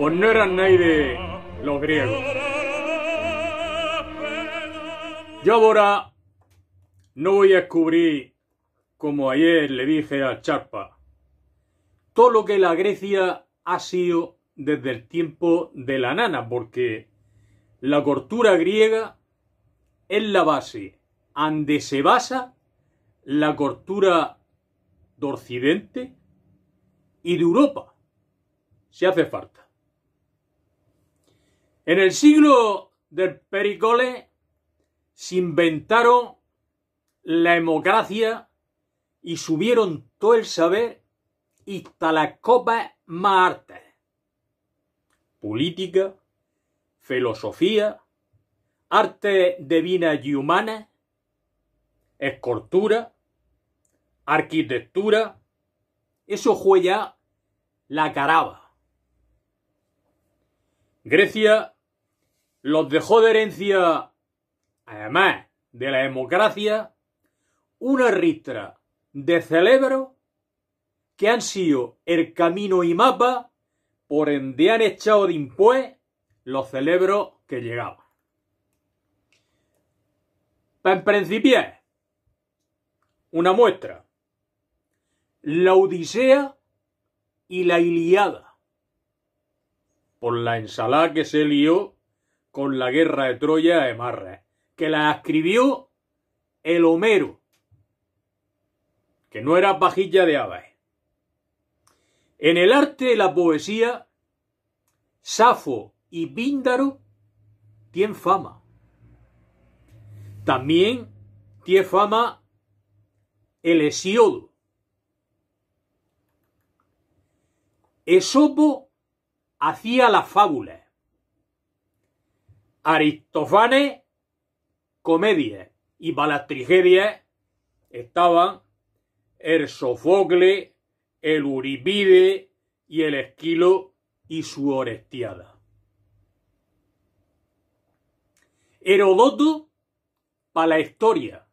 pues no eran nadie de los griegos. Yo ahora no voy a descubrir, como ayer le dije a Charpa, todo lo que la Grecia ha sido desde el tiempo de la nana, porque la cortura griega es la base donde se basa la cortura de Occidente y de Europa, si hace falta. En el siglo del Pericole se inventaron la democracia y subieron todo el saber hasta las copa más Política, filosofía, arte divina y humana, escultura, arquitectura, eso fue la caraba. Grecia los dejó de herencia, además de la democracia, una ristra de celebros que han sido el camino y mapa por donde han echado de impuestos los celebros que llegaban. En principio, una muestra. La Odisea y la Iliada por la ensalada que se lió con la guerra de Troya de Marra, que la escribió el Homero, que no era pajilla de aves En el arte de la poesía, Safo y Píndaro tienen fama. También tiene fama el Hesiodo. Esopo hacía las fábulas. Aristófanes, comedia Y para las estaban el Sofocle, el uribide y el Esquilo y su Orestiada. Herodoto para la historia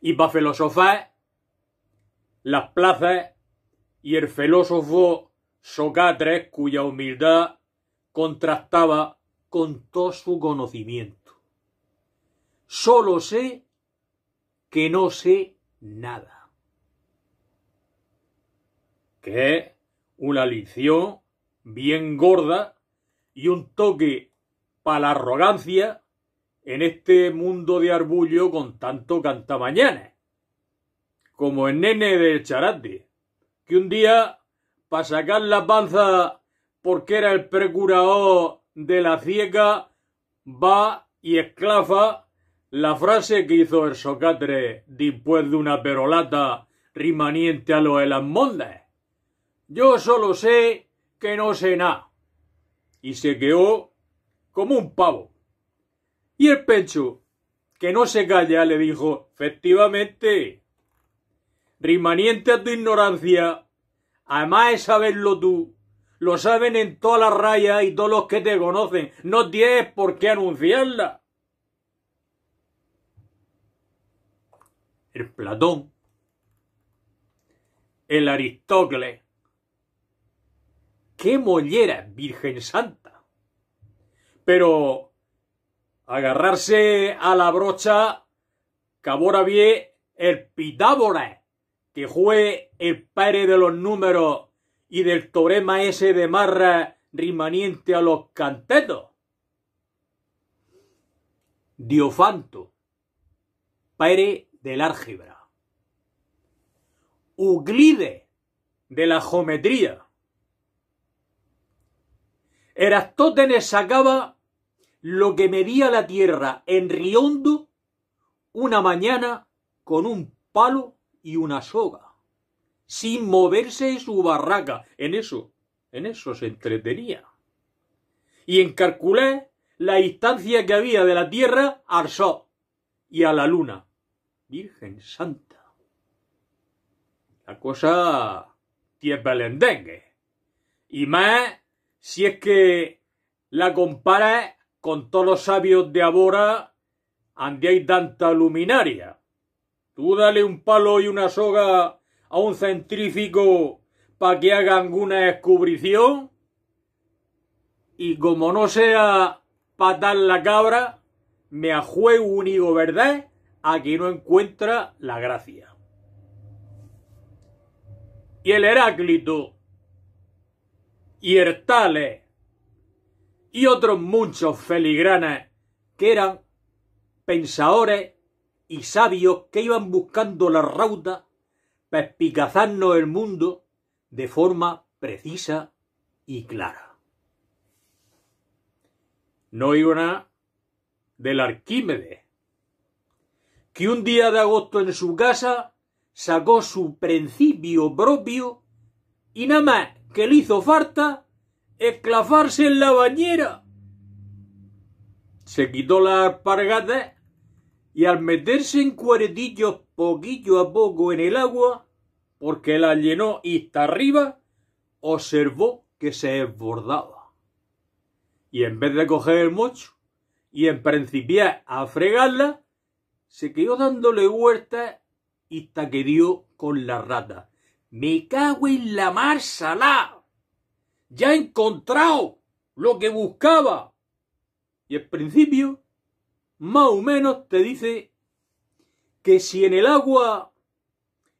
y para filosofar las plazas y el filósofo Socatres, cuya humildad contrastaba con todo su conocimiento. Solo sé que no sé nada. Que es una lección bien gorda y un toque para la arrogancia en este mundo de arbullo con tanto cantamañanes. Como el nene del charate, que un día para sacar la panza porque era el procurador de la ciega, va y esclava la frase que hizo el socatre después de una perolata rimaniente a lo de las mondas. Yo solo sé que no sé nada. Y se quedó como un pavo. Y el pecho, que no se calla, le dijo, efectivamente, rimaniente a tu ignorancia, Además de saberlo tú, lo saben en todas las rayas y todos los que te conocen. No tienes por qué anunciarla. El Platón, el Aristócles. ¡Qué mollera, Virgen Santa! Pero agarrarse a la brocha cabora bien el Pitábora que fue el padre de los números y del torema ese de marra rimaniente a los cantetos. Diofanto, padre del álgebra. Euclide de la geometría. Erastótenes sacaba lo que medía la Tierra en Riondo una mañana con un palo y una soga, sin moverse su barraca. En eso, en eso se entretenía. Y en calculé la distancia que había de la Tierra al Sol y a la Luna. Virgen Santa. La cosa dengue Y más si es que la comparas con todos los sabios de ahora, hay tanta luminaria Tú dale un palo y una soga a un centrífico para que haga alguna descubrición. Y como no sea patar la cabra, me ajuego un higo verdad a quien no encuentra la gracia. Y el Heráclito, y y otros muchos feligranes que eran pensadores y sabios que iban buscando la rauta para espicazarnos el mundo de forma precisa y clara. No iba nada del Arquímedes, que un día de agosto en su casa sacó su principio propio y nada más que le hizo falta esclafarse en la bañera. Se quitó la alpargatas y al meterse en cuaretillos poquillo a poco en el agua, porque la llenó y hasta arriba, observó que se esbordaba. Y en vez de coger el mocho y en principiar a fregarla, se quedó dándole vueltas hasta que dio con la rata. ¡Me cago en la mar salá! ¡Ya he encontrado lo que buscaba! Y al principio más o menos te dice que si en el agua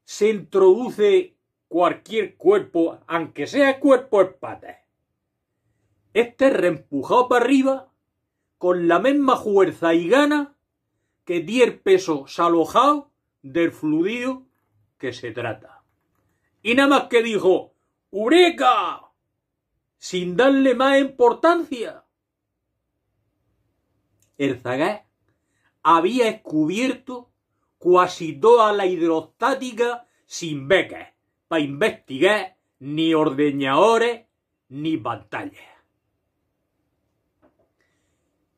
se introduce cualquier cuerpo, aunque sea cuerpo espate, patas, este es reempujado para arriba con la misma fuerza y gana que tiene pesos peso del fluido que se trata. Y nada más que dijo, ureca sin darle más importancia. El había descubierto casi toda la hidrostática sin becas para investigar ni ordeñadores ni pantallas.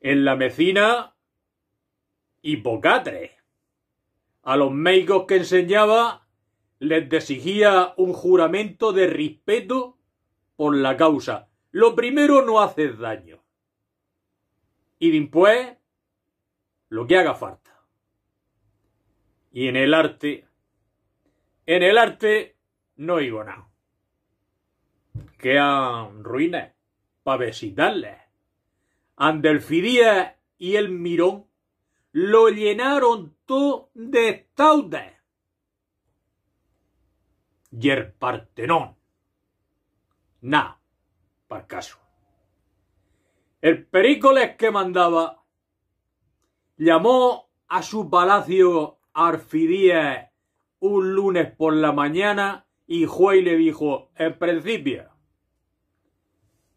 En la mecina, hipocatres A los médicos que enseñaba les exigía un juramento de respeto por la causa. Lo primero no haces daño. Y después lo que haga falta. Y en el arte, en el arte no digo nada. Quedan ruinas para visitarles. Andelfidía y el Mirón lo llenaron todo de estaudes. Y el Partenón. Nada, para caso. El es que mandaba llamó a su palacio Arfidías un lunes por la mañana y Juey le dijo, en principio,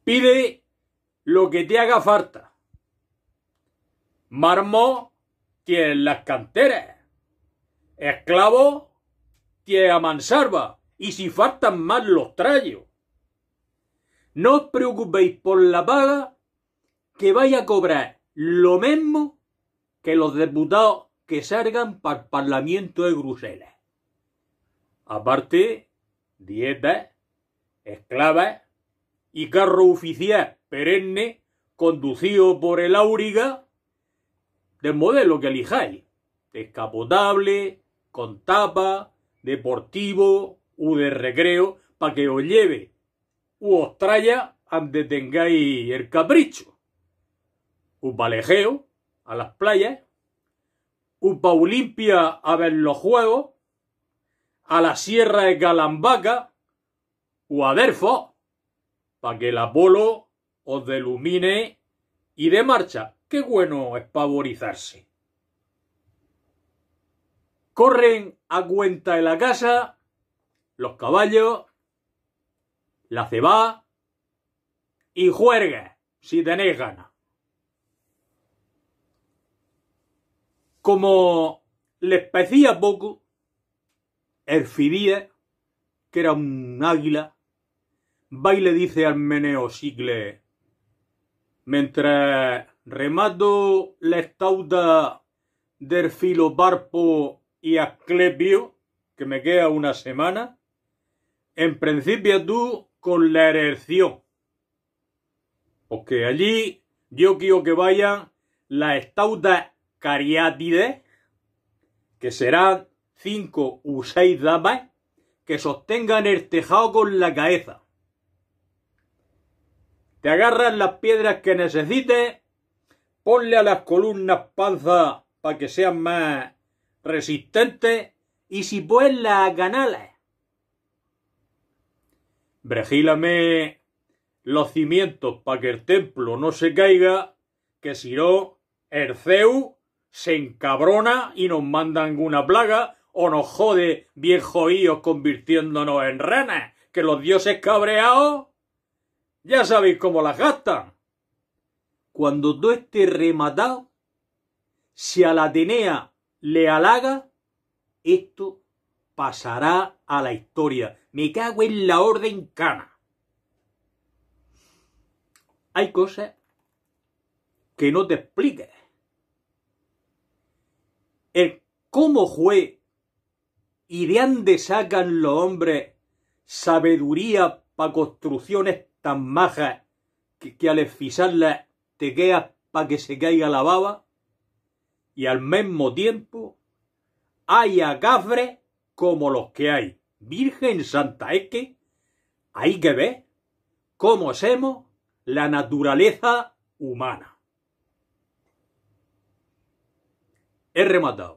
pide lo que te haga falta. Marmó tiene las canteras, esclavo que a mansarva y si faltan más los trayos. No os preocupéis por la paga, que vais a cobrar lo mismo que los diputados que salgan para el Parlamento de Bruselas. Aparte, dietas, esclavas y carro oficial perenne conducido por el Auriga del modelo que elijáis. Descapotable, con tapa, deportivo u de recreo para que os lleve u os traya antes tengáis el capricho. Un palejeo a las playas, un Olimpia a ver los juegos, a la Sierra de Galambaca o a Delfo, para que el Apolo os delumine y de marcha. Qué bueno es pavorizarse. Corren a cuenta de la casa los caballos, la cebá y juergue, si tenéis ganas. Como les parecía poco, el Fidía, que era un águila, va y le dice al meneo Sigle, mientras remato la estauta del filoparpo y Asclepio, que me queda una semana, en principio tú con la erección. Porque allí yo quiero que vayan la estautas cariátides, que serán cinco u seis damas, que sostengan el tejado con la cabeza. Te agarras las piedras que necesites, ponle a las columnas panza para que sean más resistentes y si puedes las canales. Bregílame los cimientos para que el templo no se caiga, que si no, Erceu se encabrona y nos mandan una plaga o nos jode viejo híos convirtiéndonos en ranas, que los dioses cabreados ya sabéis cómo las gastan. Cuando tú esté rematado, si a la Atenea le halaga, esto pasará a la historia. Me cago en la orden cana. Hay cosas que no te expliques el cómo fue y de dónde sacan los hombres sabiduría para construcciones tan majas que, al esfisarlas te quedas para que se caiga la baba y al mismo tiempo hay acafres como los que hay. Virgen Santa, es que hay que ver cómo hacemos la naturaleza humana. É rematado.